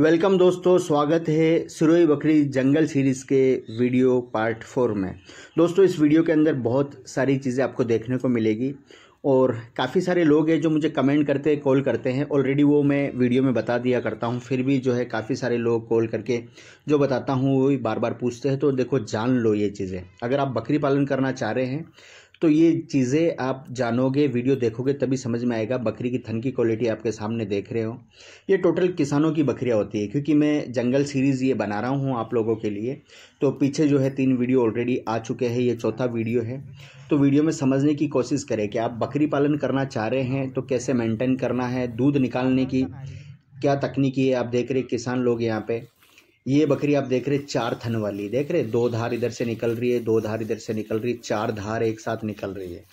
welcome दोस्तों स्वागत है सुरोई बकरी जंगल सीरीज़ के वीडियो पार्ट फोर में दोस्तों इस वीडियो के अंदर बहुत सारी चीज़ें आपको देखने को मिलेगी और काफ़ी सारे लोग हैं जो मुझे कमेंट करते हैं कॉल करते हैं ऑलरेडी वो मैं वीडियो में बता दिया करता हूँ फिर भी जो है काफ़ी सारे लोग कॉल करके जो बताता हूँ वो बार बार पूछते हैं तो देखो जान लो ये चीज़ें अगर आप बकरी पालन करना चाह रहे हैं तो ये चीज़ें आप जानोगे वीडियो देखोगे तभी समझ में आएगा बकरी की थन की क्वालिटी आपके सामने देख रहे हो ये टोटल किसानों की बकरियाँ होती है क्योंकि मैं जंगल सीरीज़ ये बना रहा हूँ आप लोगों के लिए तो पीछे जो है तीन वीडियो ऑलरेडी आ चुके हैं ये चौथा वीडियो है तो वीडियो में समझने की कोशिश करें कि आप बकरी पालन करना चाह रहे हैं तो कैसे मेनटेन करना है दूध निकालने की क्या तकनीकी है आप देख रहे किसान लोग यहाँ पर ये बकरी आप देख रहे चार थन वाली देख रहे दो धार इधर से निकल रही है दो धार इधर से निकल रही है चार धार एक साथ निकल रही है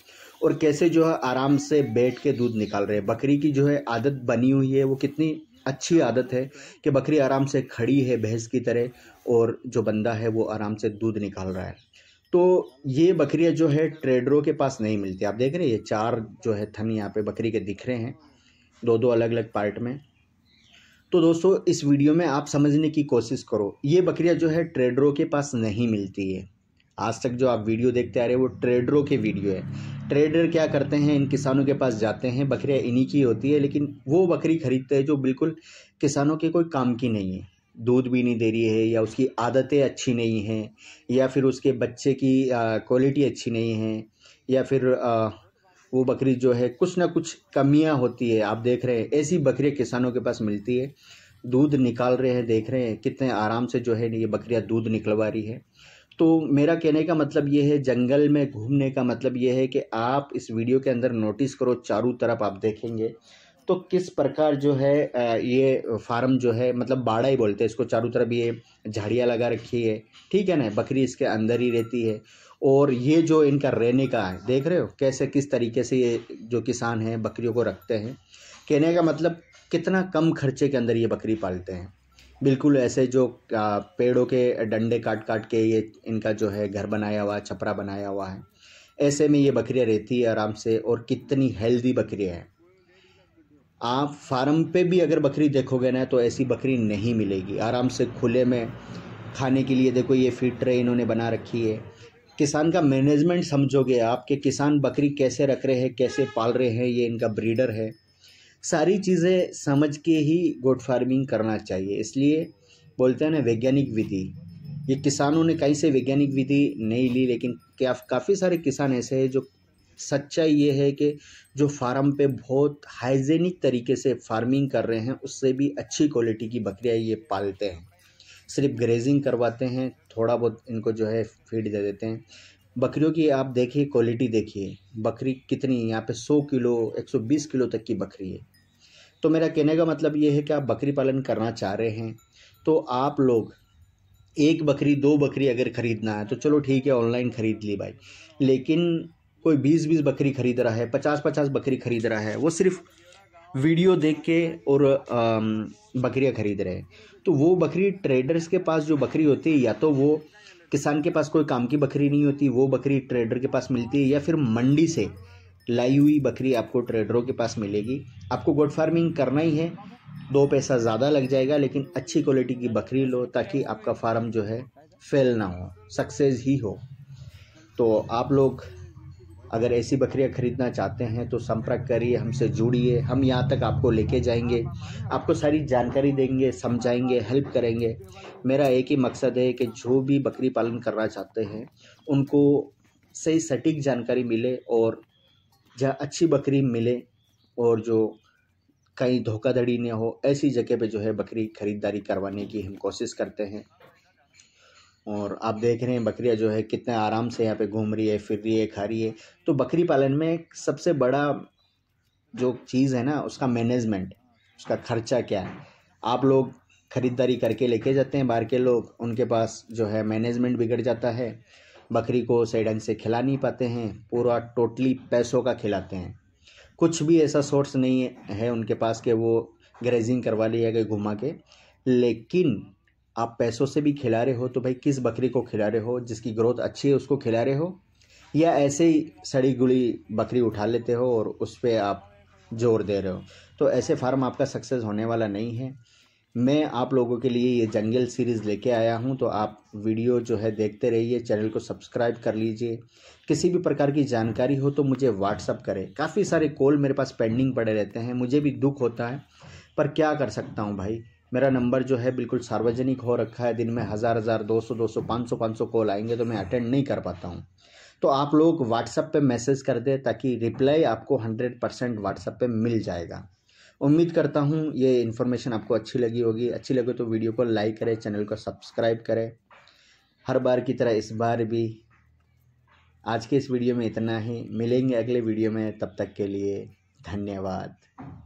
और कैसे जो है आराम से बैठ के दूध निकाल रहे हैं बकरी की जो है आदत बनी हुई है वो कितनी अच्छी आदत है कि बकरी आराम से खड़ी है भैंस की तरह और जो बंदा है वो आराम से दूध निकाल रहा है तो ये बकरियाँ जो है ट्रेडरों के पास नहीं मिलती आप देख रहे हैं ये चार जो है थन यहाँ पे बकरी के दिख रहे हैं दो दो अलग अलग पार्ट में तो दोस्तों इस वीडियो में आप समझने की कोशिश करो ये बकरियाँ जो है ट्रेडरों के पास नहीं मिलती है आज तक जो आप वीडियो देखते आ रहे हो वो ट्रेडरों के वीडियो है ट्रेडर क्या करते हैं इन किसानों के पास जाते हैं बकरियाँ इन्हीं की होती है लेकिन वो बकरी खरीदते हैं जो बिल्कुल किसानों के कोई काम की नहीं है दूध भी नहीं दे रही है या उसकी आदतें अच्छी नहीं हैं या फिर उसके बच्चे की क्वालिटी अच्छी नहीं है या फिर आ, वो बकरी जो है कुछ ना कुछ कमियां होती है आप देख रहे हैं ऐसी बकरियां किसानों के पास मिलती है दूध निकाल रहे हैं देख रहे हैं कितने आराम से जो है ये बकरियाँ दूध निकलवा रही है तो मेरा कहने का मतलब ये है जंगल में घूमने का मतलब ये है कि आप इस वीडियो के अंदर नोटिस करो चारों तरफ आप देखेंगे तो किस प्रकार जो है ये फार्म जो है मतलब बाड़ा ही बोलते हैं इसको चारों तरफ ये झाड़ियाँ लगा रखी है ठीक है ना बकरी इसके अंदर ही रहती है और ये जो इनका रहने का है देख रहे हो कैसे किस तरीके से ये जो किसान हैं बकरियों को रखते हैं कहने का मतलब कितना कम खर्चे के अंदर ये बकरी पालते हैं बिल्कुल ऐसे जो पेड़ों के डंडे काट काट के ये इनका जो है घर बनाया हुआ है छपरा बनाया हुआ है ऐसे में ये बकरियाँ रहती है आराम से और कितनी हेल्दी बकरियाँ हैं आप फार्म पे भी अगर बकरी देखोगे ना तो ऐसी बकरी नहीं मिलेगी आराम से खुले में खाने के लिए देखो ये फीड ट्रे इन्होंने बना रखी है किसान का मैनेजमेंट समझोगे आप कि किसान बकरी कैसे रख रहे हैं कैसे पाल रहे हैं ये इनका ब्रीडर है सारी चीज़ें समझ के ही गोट फार्मिंग करना चाहिए इसलिए बोलते हैं ना वैज्ञानिक विधि ये किसानों ने कहीं से वैज्ञानिक विधि नहीं ली लेकिन क्या काफ़ी सारे किसान ऐसे हैं जो सच्चाई ये है कि जो फार्म पे बहुत हाइजेनिक तरीके से फार्मिंग कर रहे हैं उससे भी अच्छी क्वालिटी की बकरियाँ ये पालते हैं सिर्फ ग्रेजिंग करवाते हैं थोड़ा बहुत इनको जो है फीड दे देते हैं बकरियों की आप देखिए क्वालिटी देखिए बकरी कितनी यहाँ पे 100 किलो 120 किलो तक की बकरी है तो मेरा कहने का मतलब ये है कि आप बकरी पालन करना चाह रहे हैं तो आप लोग एक बकरी दो बकरी अगर ख़रीदना है तो चलो ठीक है ऑनलाइन ख़रीद ली भाई लेकिन कोई बीस बीस बकरी खरीद रहा है पचास पचास बकरी खरीद रहा है वो सिर्फ वीडियो देख के और बकरियाँ ख़रीद रहे हैं तो वो बकरी ट्रेडर्स के पास जो बकरी होती है या तो वो किसान के पास कोई काम की बकरी नहीं होती वो बकरी ट्रेडर के पास मिलती है या फिर मंडी से लाई हुई बकरी आपको ट्रेडरों के पास मिलेगी आपको गोड फार्मिंग करना ही है दो पैसा ज़्यादा लग जाएगा लेकिन अच्छी क्वालिटी की बकरी लो ताकि आपका फार्म जो है फेल ना हो सक्सेस ही हो तो आप लोग अगर ऐसी बकरियां खरीदना चाहते हैं तो संपर्क करिए हमसे जुड़िए हम यहाँ तक आपको लेके जाएंगे आपको सारी जानकारी देंगे समझाएंगे हेल्प करेंगे मेरा एक ही मकसद है कि जो भी बकरी पालन करना चाहते हैं उनको सही सटीक जानकारी मिले और जहाँ अच्छी बकरी मिले और जो कहीं धोखाधड़ी न हो ऐसी जगह पे जो है बकरी खरीदारी करवाने की हम कोशिश करते हैं और आप देख रहे हैं बकरियां जो है कितने आराम से यहाँ पे घूम रही है फिर रही है खा रही है तो बकरी पालन में सबसे बड़ा जो चीज़ है ना उसका मैनेजमेंट उसका खर्चा क्या है आप लोग ख़रीदारी करके लेके जाते हैं बाहर के लोग उनके पास जो है मैनेजमेंट बिगड़ जाता है बकरी को सही ढंग से खिला नहीं पाते हैं पूरा टोटली पैसों का खिलाते हैं कुछ भी ऐसा सोर्स नहीं है उनके पास कि वो ग्रेजिंग करवा लिया गया घुमा के लेकिन आप पैसों से भी खिला रहे हो तो भाई किस बकरी को खिला रहे हो जिसकी ग्रोथ अच्छी है उसको खिला रहे हो या ऐसे ही सड़ी गुड़ी बकरी उठा लेते हो और उस पर आप जोर दे रहे हो तो ऐसे फार्म आपका सक्सेस होने वाला नहीं है मैं आप लोगों के लिए ये जंगल सीरीज़ लेके आया हूँ तो आप वीडियो जो है देखते रहिए चैनल को सब्सक्राइब कर लीजिए किसी भी प्रकार की जानकारी हो तो मुझे व्हाट्सअप करें काफ़ी सारे कॉल मेरे पास पेंडिंग पड़े रहते हैं मुझे भी दुख होता है पर क्या कर सकता हूँ भाई मेरा नंबर जो है बिल्कुल सार्वजनिक हो रखा है दिन में हज़ार हज़ार दो सौ दो सौ पाँच सौ पाँच सौ कॉल आएंगे तो मैं अटेंड नहीं कर पाता हूँ तो आप लोग व्हाट्सएप पे मैसेज कर दें ताकि रिप्लाई आपको हंड्रेड परसेंट व्हाट्सएप पर मिल जाएगा उम्मीद करता हूँ ये इन्फॉर्मेशन आपको अच्छी लगी होगी अच्छी लगे तो वीडियो को लाइक करें चैनल को सब्सक्राइब करें हर बार की तरह इस बार भी आज के इस वीडियो में इतना ही मिलेंगे अगले वीडियो में तब तक के लिए धन्यवाद